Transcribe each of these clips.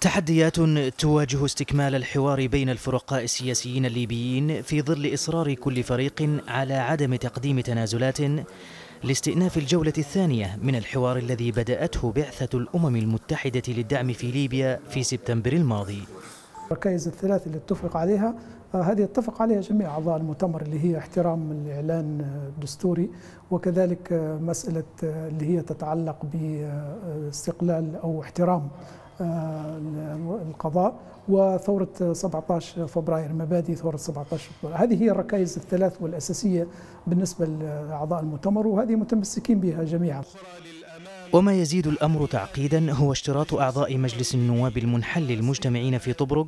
تحديات تواجه استكمال الحوار بين الفرقاء السياسيين الليبيين في ظل إصرار كل فريق على عدم تقديم تنازلات لاستئناف الجولة الثانية من الحوار الذي بدأته بعثة الأمم المتحدة للدعم في ليبيا في سبتمبر الماضي الركائز الثلاث اللي اتفق عليها آه، هذه اتفق عليها جميع أعضاء المؤتمر اللي هي احترام الإعلان آه، الدستوري وكذلك مسألة آه، اللي هي تتعلق باستقلال أو احترام آه، القضاء وثورة 17 فبراير مبادئ ثورة 17 فبراير هذه هي الركائز الثلاث والأساسية بالنسبة لأعضاء المؤتمر وهذه متمسكين بها جميعا وما يزيد الأمر تعقيدا هو اشتراط أعضاء مجلس النواب المنحل المجتمعين في طبرق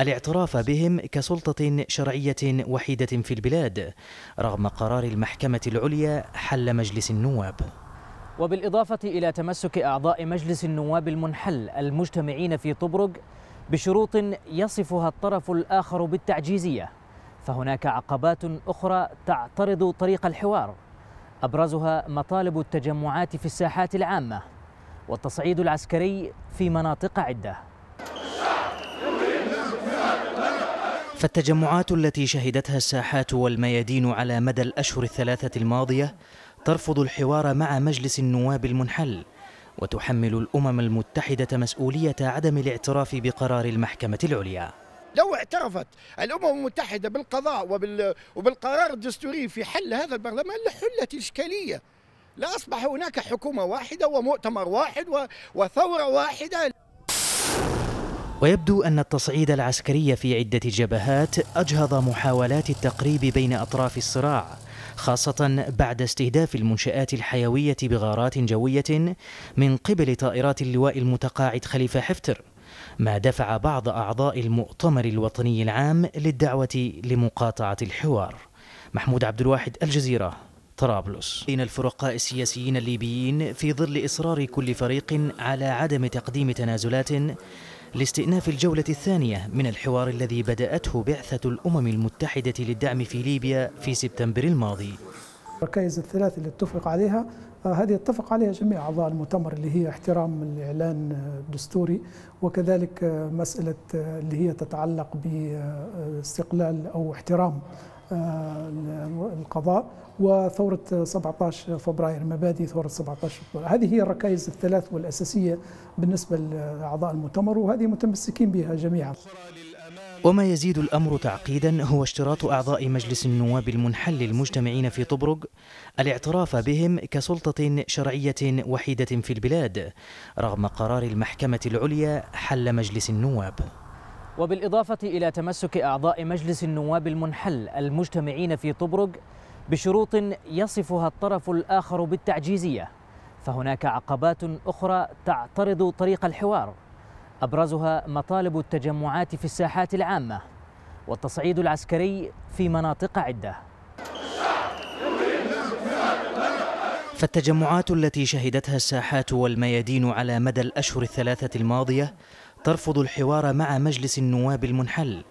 الاعتراف بهم كسلطة شرعية وحيدة في البلاد رغم قرار المحكمة العليا حل مجلس النواب وبالإضافة إلى تمسك أعضاء مجلس النواب المنحل المجتمعين في طبرق بشروط يصفها الطرف الآخر بالتعجيزية فهناك عقبات أخرى تعترض طريق الحوار أبرزها مطالب التجمعات في الساحات العامة والتصعيد العسكري في مناطق عدة فالتجمعات التي شهدتها الساحات والميادين على مدى الأشهر الثلاثة الماضية ترفض الحوار مع مجلس النواب المنحل وتحمل الأمم المتحدة مسؤولية عدم الاعتراف بقرار المحكمة العليا لو اعترفت الامم المتحده بالقضاء وبال... وبالقرار الدستوري في حل هذا البرلمان لحلت الاشكاليه لاصبح هناك حكومه واحده ومؤتمر واحد و... وثوره واحده ويبدو أن التصعيد العسكري في عدة جبهات أجهض محاولات التقريب بين أطراف الصراع خاصة بعد استهداف المنشآت الحيوية بغارات جوية من قبل طائرات اللواء المتقاعد خليفة حفتر ما دفع بعض أعضاء المؤتمر الوطني العام للدعوة لمقاطعة الحوار محمود عبد الواحد الجزيرة طرابلس بين الفرقاء السياسيين الليبيين في ظل إصرار كل فريق على عدم تقديم تنازلات لاستئناف الجولة الثانية من الحوار الذي بدأته بعثة الأمم المتحدة للدعم في ليبيا في سبتمبر الماضي الركائز الثلاث اللي اتفق عليها آه، هذه اتفق عليها جميع أعضاء المؤتمر اللي هي احترام الإعلان الدستوري وكذلك آه، مسألة آه، اللي هي تتعلق باستقلال أو احترام آه، القضاء وثورة 17 فبراير مبادئ ثورة 17 فبراير هذه هي الركائز الثلاث والأساسية بالنسبة لأعضاء المؤتمر وهذه متمسكين بها جميعا وما يزيد الأمر تعقيدا هو اشتراط أعضاء مجلس النواب المنحل المجتمعين في طبرق الاعتراف بهم كسلطة شرعية وحيدة في البلاد رغم قرار المحكمة العليا حل مجلس النواب وبالإضافة إلى تمسك أعضاء مجلس النواب المنحل المجتمعين في طبرق بشروط يصفها الطرف الآخر بالتعجيزية فهناك عقبات أخرى تعترض طريق الحوار أبرزها مطالب التجمعات في الساحات العامة والتصعيد العسكري في مناطق عدة فالتجمعات التي شهدتها الساحات والميادين على مدى الأشهر الثلاثة الماضية ترفض الحوار مع مجلس النواب المنحل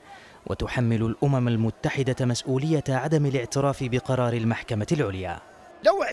وتحمل الأمم المتحدة مسؤولية عدم الاعتراف بقرار المحكمة العليا